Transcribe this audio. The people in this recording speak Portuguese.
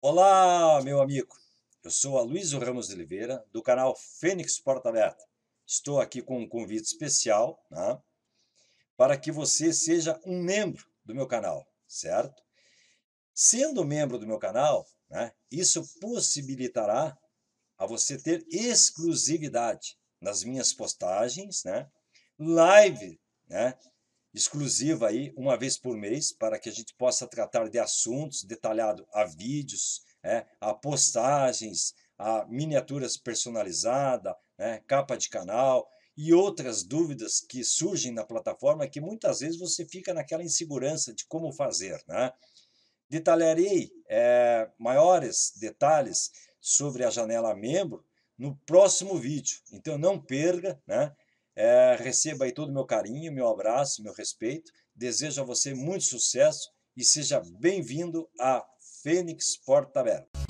Olá, meu amigo. Eu sou Luiz Ramos de Oliveira, do canal Fênix Porta Aberta. Estou aqui com um convite especial né, para que você seja um membro do meu canal, certo? Sendo membro do meu canal, né, isso possibilitará a você ter exclusividade nas minhas postagens, né, live né, exclusiva aí, uma vez por mês, para que a gente possa tratar de assuntos detalhado a vídeos, é, a postagens, a miniaturas personalizada né, capa de canal e outras dúvidas que surgem na plataforma que muitas vezes você fica naquela insegurança de como fazer. Né? Detalharei é, maiores detalhes sobre a janela membro no próximo vídeo, então não perca, né? É, receba aí todo o meu carinho, meu abraço, meu respeito. Desejo a você muito sucesso e seja bem-vindo a Fênix Porta Aberta.